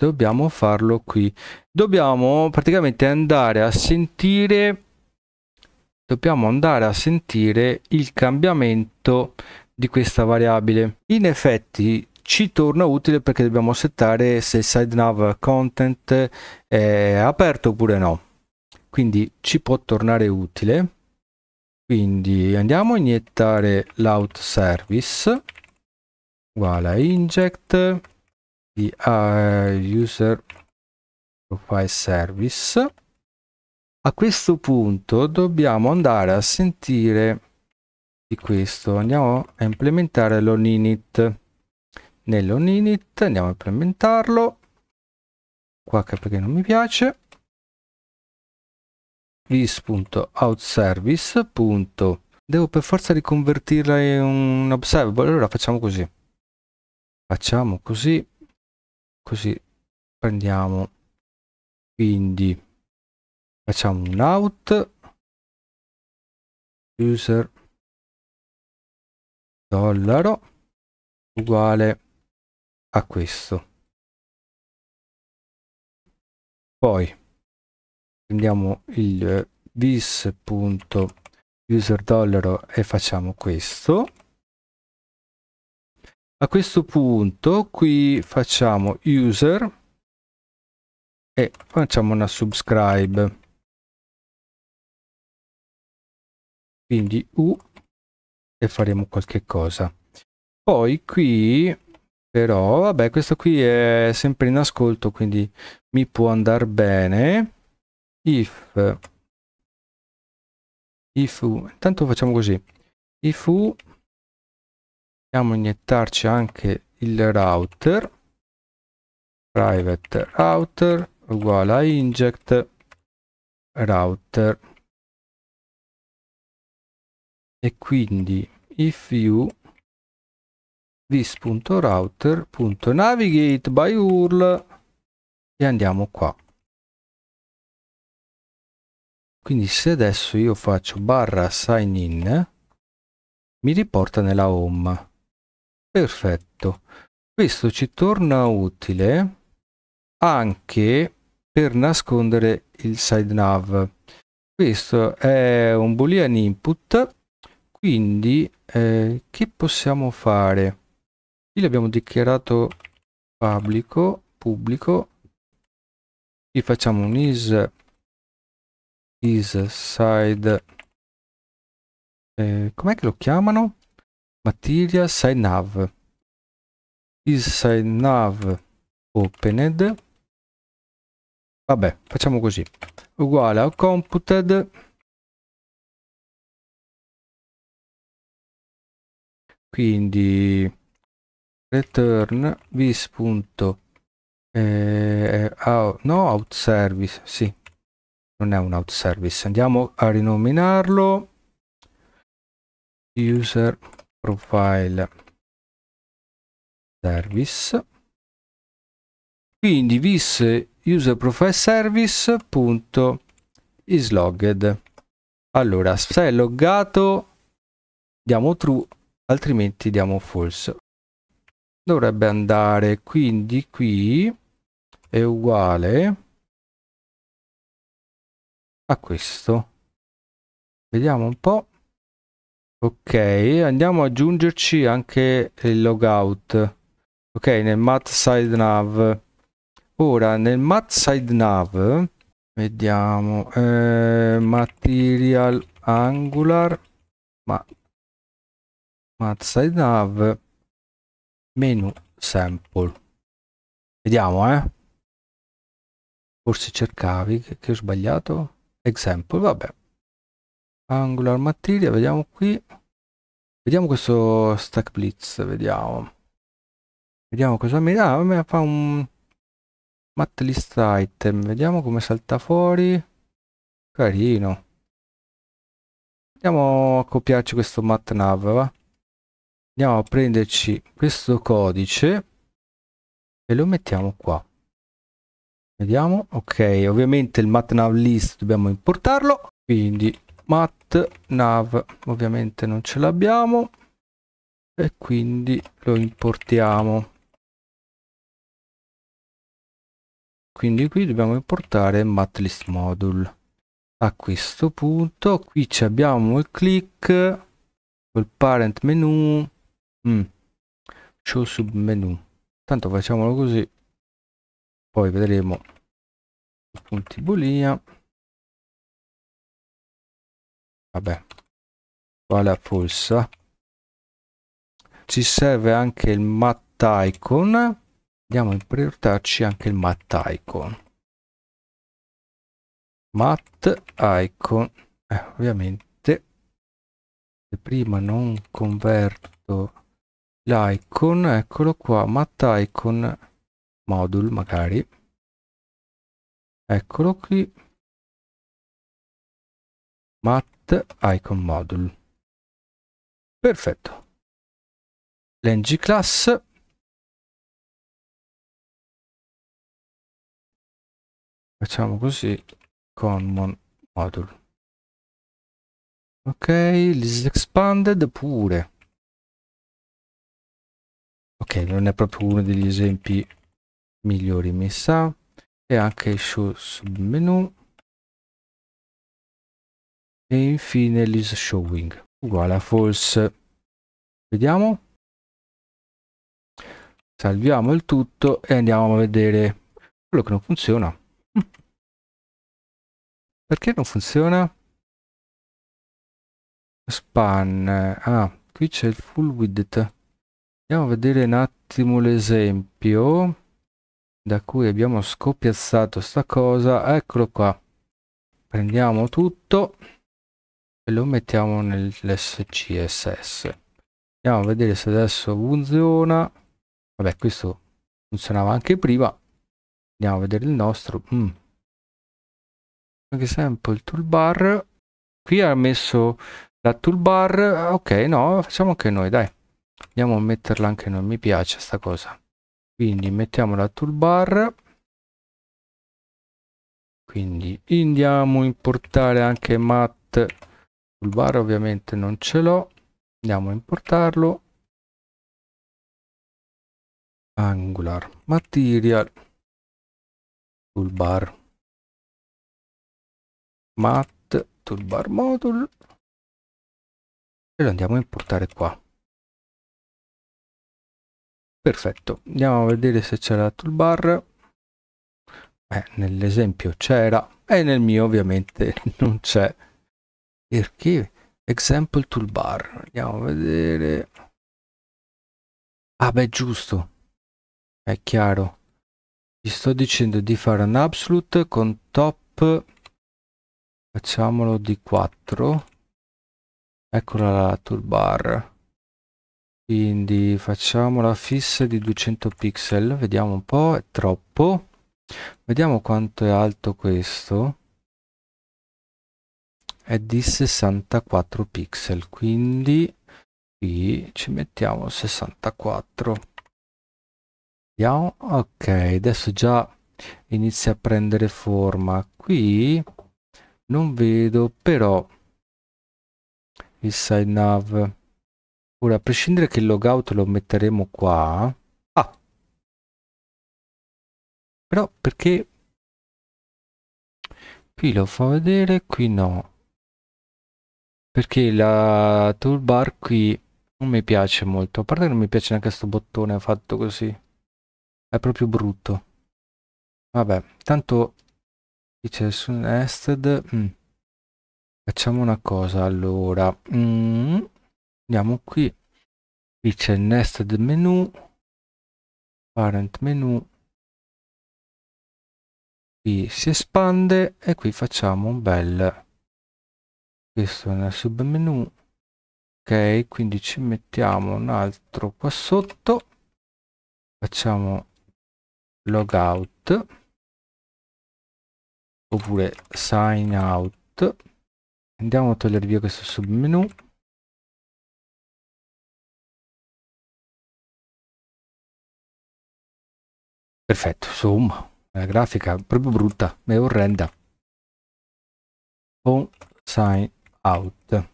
dobbiamo farlo qui dobbiamo praticamente andare a sentire dobbiamo andare a sentire il cambiamento di questa variabile in effetti ci torna utile perché dobbiamo settare se il side nav content è aperto oppure no quindi ci può tornare utile quindi andiamo a iniettare l'out service uguale a inject di uh, user profile service a questo punto dobbiamo andare a sentire di questo andiamo a implementare l'oninit nell'oninit andiamo a implementarlo qua che perché non mi piace vis.outservice. Devo per forza riconvertirla in un observable, allora facciamo così. Facciamo così così prendiamo quindi facciamo un out user dollaro uguale a questo poi prendiamo il vis.user eh, dollaro e facciamo questo a questo punto qui facciamo user e facciamo una subscribe quindi u e faremo qualche cosa poi qui però vabbè questo qui è sempre in ascolto quindi mi può andare bene if if intanto facciamo così if u andiamo a iniettarci anche il router private router uguale a inject router e quindi if you this.router.navigate by URL e andiamo qua quindi se adesso io faccio barra sign in mi riporta nella home Perfetto. Questo ci torna utile anche per nascondere il side nav. Questo è un boolean input, quindi eh, che possiamo fare? Qui l'abbiamo dichiarato pubblico, pubblico. Qui facciamo un is, is side, eh, com'è che lo chiamano? Materia sign is sign opened vabbè facciamo così uguale a computed quindi return vis punto eh, out, no out service sì non è un out service andiamo a rinominarlo user profile service quindi vis user profile service punto is logged allora se è loggato diamo true altrimenti diamo false dovrebbe andare quindi qui è uguale a questo vediamo un po Ok, andiamo ad aggiungerci anche il logout. Ok, nel mat side nav. Ora nel mat side nav vediamo eh, material angular ma mat side nav menu sample. Vediamo, eh. Forse cercavi che, che ho sbagliato. Example, vabbè. Angular Material, vediamo qui. Vediamo questo Stack Blitz, vediamo. Vediamo cosa mi dà, ah, mi fa un matlist item, vediamo come salta fuori. Carino. Andiamo a copiarci questo matnav, va? Andiamo a prenderci questo codice e lo mettiamo qua. Vediamo, ok, ovviamente il matnav list dobbiamo importarlo, quindi mat nav ovviamente non ce l'abbiamo e quindi lo importiamo quindi qui dobbiamo importare matlist module a questo punto qui abbiamo il click col parent menu mm. show sub menu tanto facciamolo così poi vedremo punti boolean vabbè qua la pulsa ci serve anche il matt icon andiamo a importarci anche il matt icon matt icon eh, ovviamente se prima non converto l'icon eccolo qua matt icon module magari eccolo qui matt icon module. Perfetto. L'ng class facciamo così common module. Ok, list expanded pure. Ok, non è proprio uno degli esempi migliori, mi sa. E anche show submenu e infine list showing uguale a false vediamo salviamo il tutto e andiamo a vedere quello che non funziona perché non funziona span ah qui c'è il full width andiamo a vedere un attimo l'esempio da cui abbiamo scopiazzato sta cosa eccolo qua prendiamo tutto e lo mettiamo nell'scss andiamo a vedere se adesso funziona vabbè questo funzionava anche prima andiamo a vedere il nostro mm. anche sempre il toolbar qui ha messo la toolbar ok no facciamo anche noi dai andiamo a metterla anche noi mi piace sta cosa quindi mettiamo la toolbar quindi andiamo a importare anche mat toolbar ovviamente non ce l'ho andiamo a importarlo angular material toolbar mat toolbar module e lo andiamo a importare qua perfetto andiamo a vedere se c'è la toolbar eh, nell'esempio c'era e nel mio ovviamente non c'è perché example toolbar andiamo a vedere ah beh giusto è chiaro vi sto dicendo di fare un absolute con top facciamolo di 4 eccola la toolbar quindi facciamo la fissa di 200 pixel vediamo un po' è troppo vediamo quanto è alto questo è di 64 pixel quindi qui ci mettiamo 64 vediamo ok adesso già inizia a prendere forma qui non vedo però il side nav ora a prescindere che il logout lo metteremo qua ah però perché qui lo fa vedere qui no perché la toolbar qui non mi piace molto a parte che non mi piace neanche questo bottone fatto così è proprio brutto vabbè tanto qui c'è nessun nested mm. facciamo una cosa allora mm. andiamo qui qui c'è nested menu parent menu qui si espande e qui facciamo un bel questo nel submenu ok quindi ci mettiamo un altro qua sotto facciamo logout oppure sign out andiamo a togliere via questo submenu perfetto insomma la grafica proprio brutta è orrenda on sign out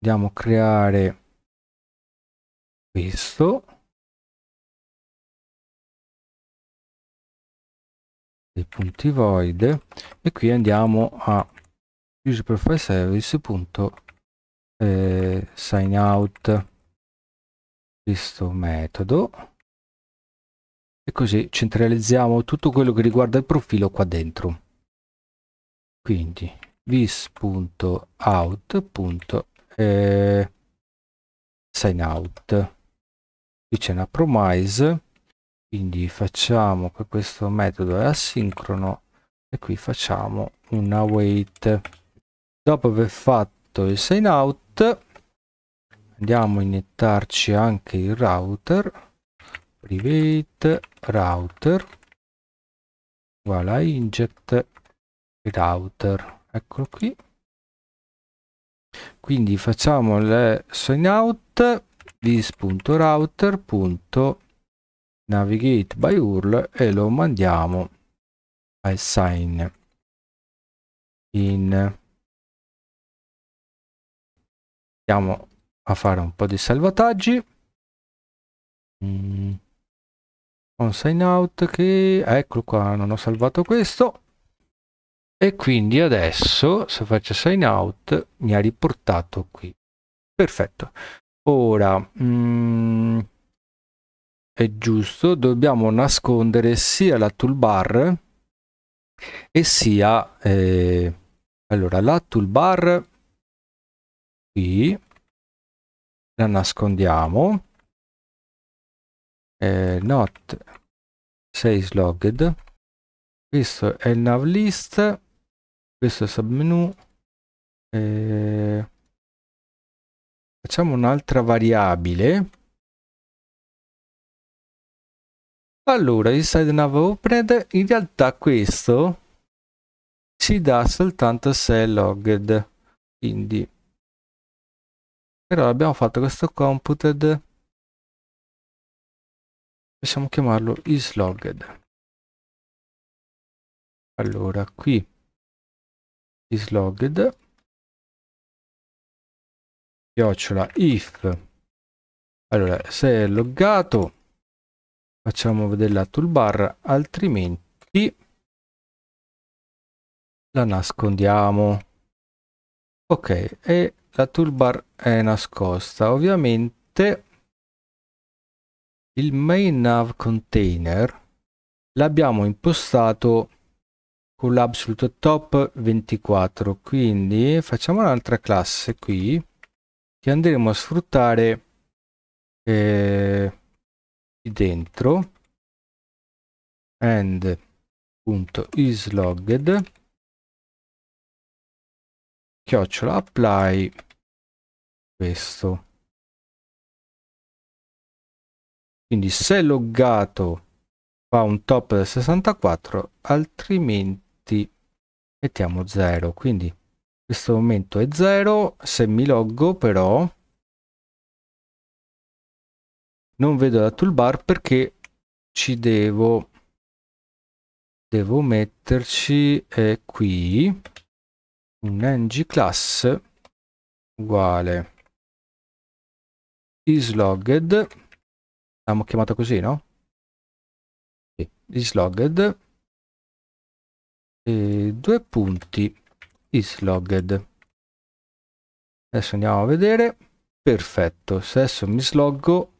andiamo a creare questo dei punti void e qui andiamo a user profile service punto eh, sign out questo metodo e così centralizziamo tutto quello che riguarda il profilo qua dentro quindi this.out. Eh, qui c'è una promise quindi facciamo che questo metodo è asincrono e qui facciamo un await. dopo aver fatto il signout, andiamo a iniettarci anche il router private router uguale a inject router eccolo qui quindi facciamo il sign out this.router.navigate by url e lo mandiamo al sign in andiamo a fare un po di salvataggi mm. un sign out che eccolo qua non ho salvato questo e quindi adesso se faccio sign out mi ha riportato qui perfetto ora mm, è giusto dobbiamo nascondere sia la toolbar e sia eh, allora la toolbar qui la nascondiamo eh, not says logged questo è il nav list questo è il submenu eh, facciamo un'altra variabile allora il nav opened in realtà questo ci dà soltanto se è logged quindi però abbiamo fatto questo computed possiamo chiamarlo islogged allora qui isLogged chiocciola if allora se è loggato facciamo vedere la toolbar altrimenti la nascondiamo ok e la toolbar è nascosta ovviamente il main nav container l'abbiamo impostato con l'absoluto top 24 quindi facciamo un'altra classe qui che andremo a sfruttare eh, dentro end.islogged chiocciola apply questo quindi se loggato fa un top del 64 altrimenti infatti mettiamo 0 quindi in questo momento è 0 se mi loggo però non vedo la toolbar perché ci devo devo metterci eh, qui un ng class uguale islogged abbiamo chiamato così no? Sì, islogged e due punti islogged adesso andiamo a vedere perfetto se adesso mi sloggo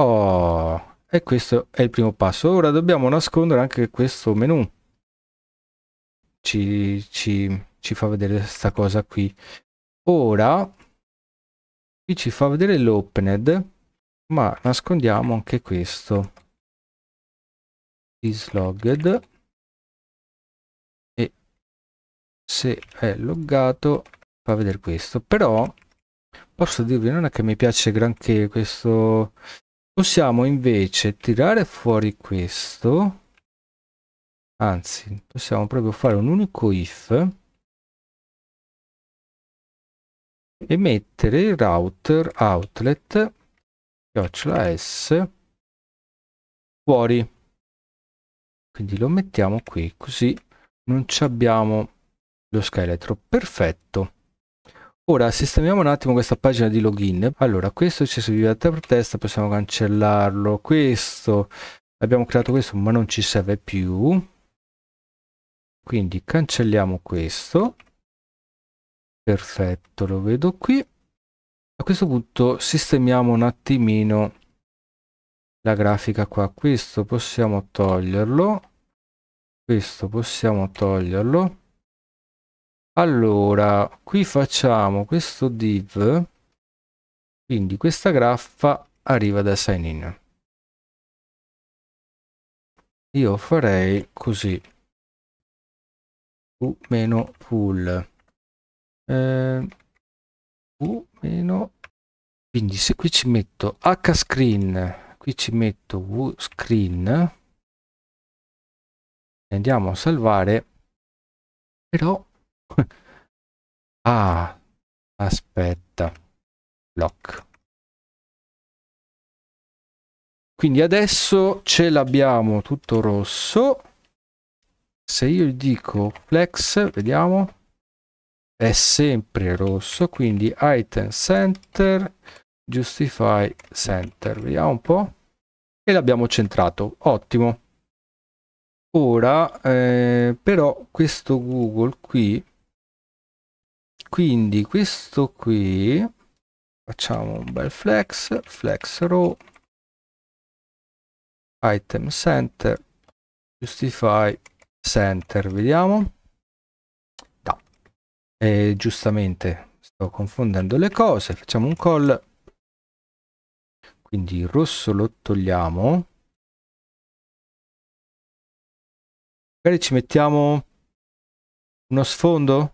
oh e questo è il primo passo ora dobbiamo nascondere anche questo menu ci, ci, ci fa vedere questa cosa qui ora qui ci fa vedere l'opened ma nascondiamo anche questo islogged se è loggato fa vedere questo però posso dirvi non è che mi piace granché questo possiamo invece tirare fuori questo anzi possiamo proprio fare un unico if e mettere il router outlet chiocciola s fuori quindi lo mettiamo qui così non ci abbiamo lo scheletro. Perfetto. Ora sistemiamo un attimo questa pagina di login. Allora, questo ci serviva a testa, possiamo cancellarlo. Questo, abbiamo creato questo ma non ci serve più. Quindi cancelliamo questo. Perfetto, lo vedo qui. A questo punto sistemiamo un attimino la grafica qua. Questo possiamo toglierlo. Questo possiamo toglierlo allora qui facciamo questo div quindi questa graffa arriva da sign in io farei così u meno pull eh, u meno quindi se qui ci metto h screen qui ci metto u screen andiamo a salvare però ah, aspetta. Lock. Quindi adesso ce l'abbiamo tutto rosso. Se io dico flex, vediamo, è sempre rosso, quindi item center, justify center. Vediamo un po'. E l'abbiamo centrato. Ottimo. Ora, eh, però, questo Google qui quindi questo qui facciamo un bel flex flex row item center justify center vediamo no e giustamente sto confondendo le cose facciamo un call quindi il rosso lo togliamo magari ci mettiamo uno sfondo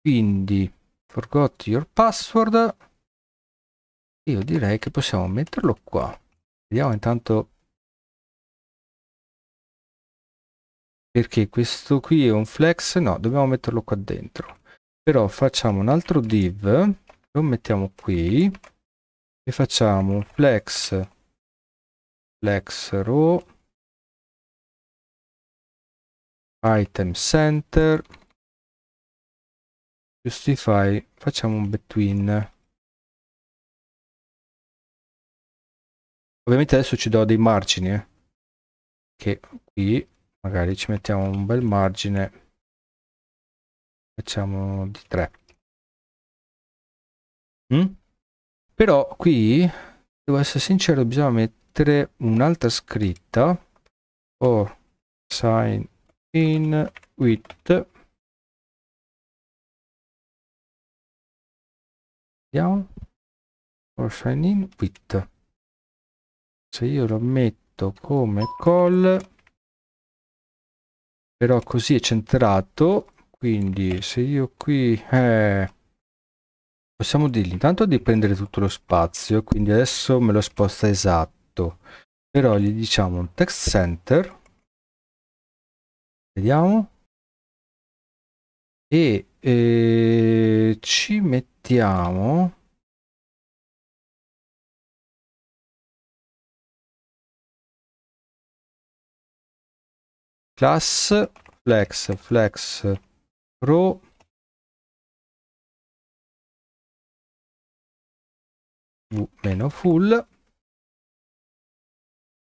quindi forgot your password io direi che possiamo metterlo qua vediamo intanto perché questo qui è un flex no dobbiamo metterlo qua dentro però facciamo un altro div lo mettiamo qui e facciamo flex flex row item center justify facciamo un between ovviamente adesso ci do dei margini eh, che qui magari ci mettiamo un bel margine facciamo di 3 mm? però qui devo essere sincero bisogna mettere un'altra scritta o oh, sign in with vediamo for sign with se io lo metto come call però così è centrato quindi se io qui eh, possiamo dirgli intanto di prendere tutto lo spazio quindi adesso me lo sposta esatto però gli diciamo un text center vediamo e e ci mettiamo class flex flex pro meno full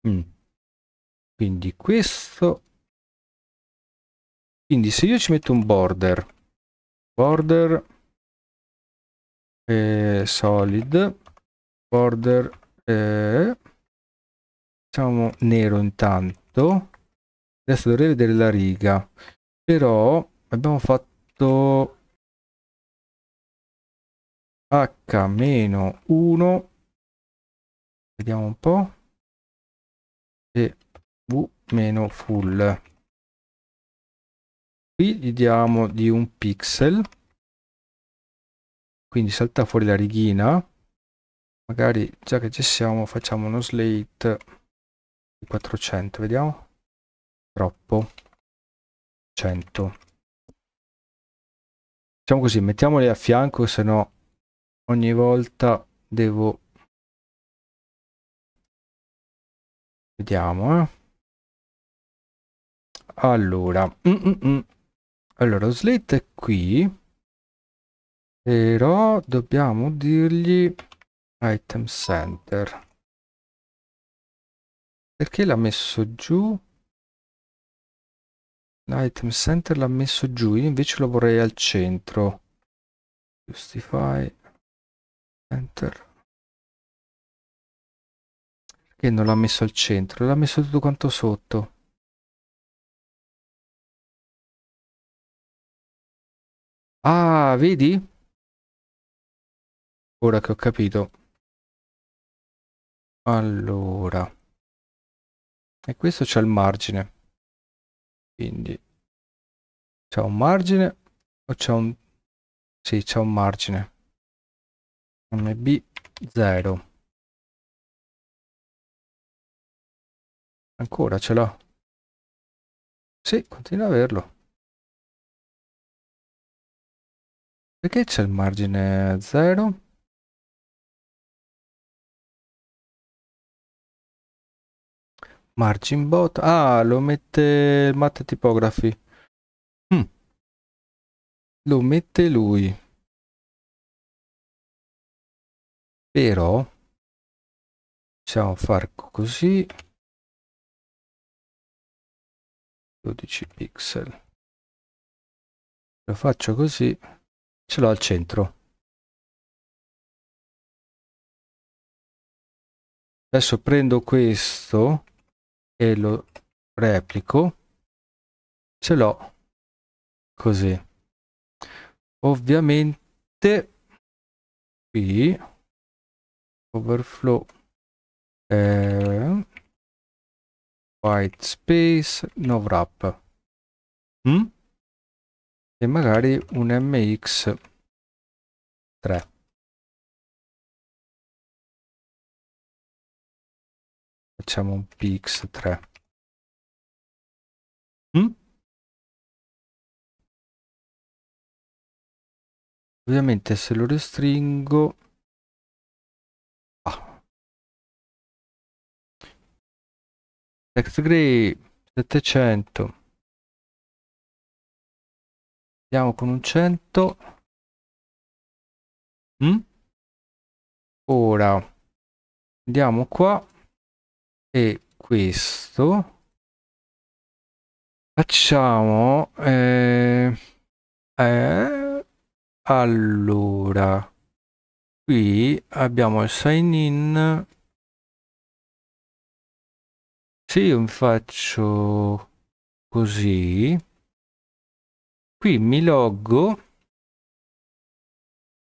mm. quindi questo quindi se io ci metto un border border eh, solid border eh, diciamo nero intanto adesso dovrei vedere la riga però abbiamo fatto h-1 vediamo un po' e v-full qui gli diamo di un pixel quindi salta fuori la righina magari già che ci siamo facciamo uno slate di 400 vediamo troppo 100 facciamo così mettiamoli a fianco se no ogni volta devo vediamo eh allora mm -mm. mm. Allora, lo slate è qui, però dobbiamo dirgli item center. Perché l'ha messo giù? L'item center l'ha messo giù, io invece lo vorrei al centro. Justify, enter. Perché non l'ha messo al centro? L'ha messo tutto quanto sotto. Ah, vedi? Ora che ho capito. Allora. E questo c'è il margine. Quindi c'è un margine o c'è un... Sì, c'è un margine. MB0. Ancora ce l'ho. Sì, continua ad averlo. Perché c'è il margine zero? Margin bot. Ah, lo mette il Matte Tipografi. Mm. Lo mette lui. Però possiamo far così. 12 pixel. Lo faccio così ce l'ho al centro. Adesso prendo questo e lo replico. Ce l'ho così. Ovviamente qui overflow eh, white space no wrap. Mm? e magari un MX3. Facciamo un PX3. Mm? Ovviamente se lo restringo... Ah. Text Grey 700 andiamo con un 100 mm? ora andiamo qua e questo facciamo eh, eh, allora qui abbiamo il sign in se io mi faccio così qui mi loggo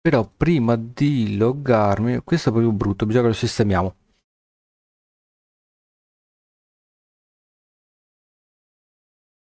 però prima di loggarmi questo è proprio brutto bisogna che lo sistemiamo